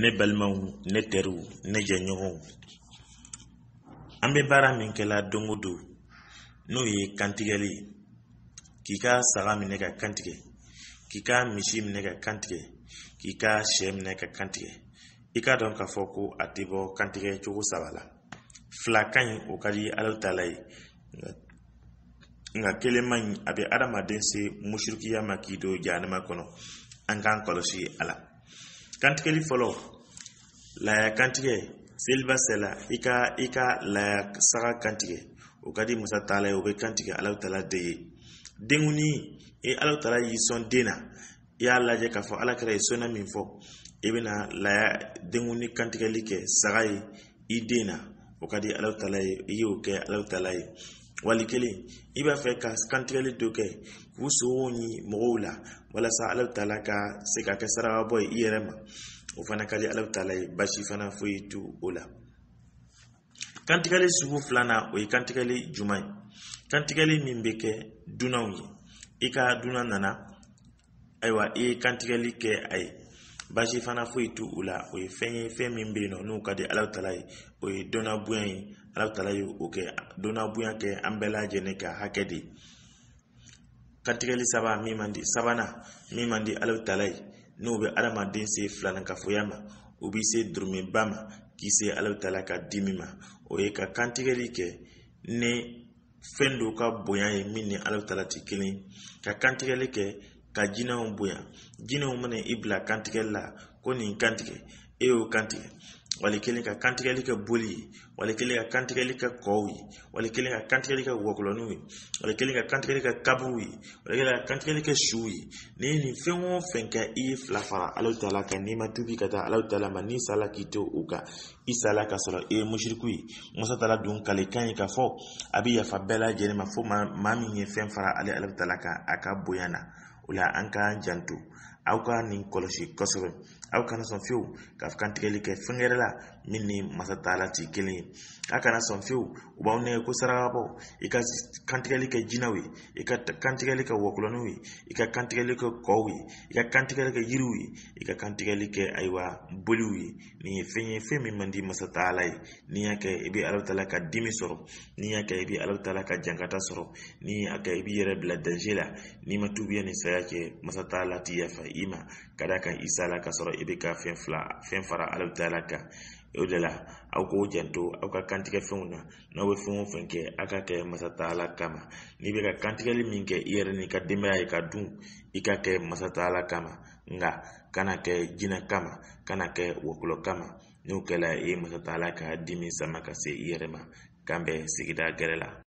ne balimaw ne teriw ne jɛɲɔgɔnw an be baara min kɛla dongo do n'o ye kantigɛli k'i ka saga minɛ ka kantigɛ k'i ka misi minɛ ka kantigɛ k'i ka sɛ minɛ ka kantigɛ i k'a dɔn k'a fɔ ko a tɛ bɔ kantigɛ cogo saba la fila ka ɲi o ka di alahu taala ye nka kelen man ɲi a be adamaden se musurukiya ma k'i don jahanama kɔnɔ an k'an kɔlɔsi a la kantigɛli fɔlɔ laya kantigɛ seliba sɛla i ka i ka laya saga kantigɛ o ka di musa taala ye o bɛ kantigɛ alahu taala de ye denguni i alahu taala y'i sɔn den na i y'a lajɛ k'a fɔ ala kɛra ye sɔnna min fɔ i bɛna laya denguni kantigɛli kɛ saga ye i den na o ka di alahu taala ye i y'o kɛ alahu taala ye wali kelen i b'a fɛ ka kantigɛli dɔ kɛ k'u sogow ɲi mɔgɔw la walasa ala taala ka se ka kɛ saraka ye i yɛrɛ ma o fana ka di ala taala ye basi fana foyi tu o la kantigɛli sugu filanan o ye kantigɛli juman ye kantigɛli min bɛ kɛ dunanw ye i ka dunan nana ayiwa i ye kantigɛli kɛ a ye basi fana foyi tu u la o ye fɛn ye fɛn min bɛ yen nɔ n'u ka di ala tala ye o ye dɔnna bonya ye ala tala ye o kɛ dɔnna bonya kɛ an bɛɛ lajɛlen ka hakɛ de ye kantigɛli saba min man di sabanan min man di ala tala ye n'o bɛ adamaden se filanan kafoya ma o b'i se durumiba ma k'i se ala tala ka dimi ma o ye ka kantigɛli kɛ ni fɛn dɔw ka bonya ye min ni ala tala tɛ kelen ka kantigɛli kɛ ka jinɛw bonya jinɛw mana i bila kantigɛli la ko nin kantigɛ e y'o kantigɛ wali kelen ka kantigɛli kɛ boli ye wali kelen ka kantigɛli kɛ kɔw ye wali kelen ka kantigɛli kɛ wɔkulɔniw ye wali kelen ka kantigɛli kɛ kaburuw ye wali kelen ka kantigɛli kɛ suw ye n'i ye nin fɛn o fɛn kɛ i ye fila fara ala taala kan n'i ma tubi ka taa ala taala ma n'i sala k'i to o kan i sala ka sɔrɔ i ye musiriku ye musa taara don kale kan ye ka fɔ a bɛ yafa bɛɛ lajɛlen ma fo maa min ye fɛn fara ale ala taala kan a ka bonya na ula la an k'an janto aw ka nin kɔlɔsi kosɛbɛ aw kana sɔn fiyewu ka kan tigɛli kɛ fɛn wɛrɛ la min ni masa taala ti kelen ye a kana sɔn fiyewu u b'aw nɛgɛ ko sarakabɔ i ka kantigɛli kɛ jinaw ye i ka kantigɛli kɛ wɔkulɔniw ye i ka kantigɛli kɛ kɔw ye i ka kantigɛli kɛ yiriw ye i ka kantigɛli kɛ ayiwa boliw ye nin ye fɛn ye fɛn min man di masa taala ye n'i y'a kɛ i bɛ ala taala ka dimi sɔrɔ n'i y'a kɛ i bɛ ala taala ka jankata sɔrɔ n'i y'a kɛ i b'i yɛrɛ bila danger la n'i ma tubiya ni saya kɛ masa taala ti yafa i ma ka d'a kan i sala ka sɔrɔ i de ka fɛn fila fɛn fara ala bɛ taa kan o de la aw k'o janto aw ka kantigɛ fɛnw na n'aw bɛ fɛn o fɛn kɛ aw ka kɛ masata ala kama n'i bɛ ka kantigɛli min kɛ i yɛrɛ n'i ka denbaya ye ka dun i ka kɛ masata ala kama nka kana kɛ jinɛ kama kana kɛ wɔkulɔ kama n'o kɛla i ye masata ala ka dimi sama ka se i yɛrɛ ma k'an bɛ sigida gɛrɛ la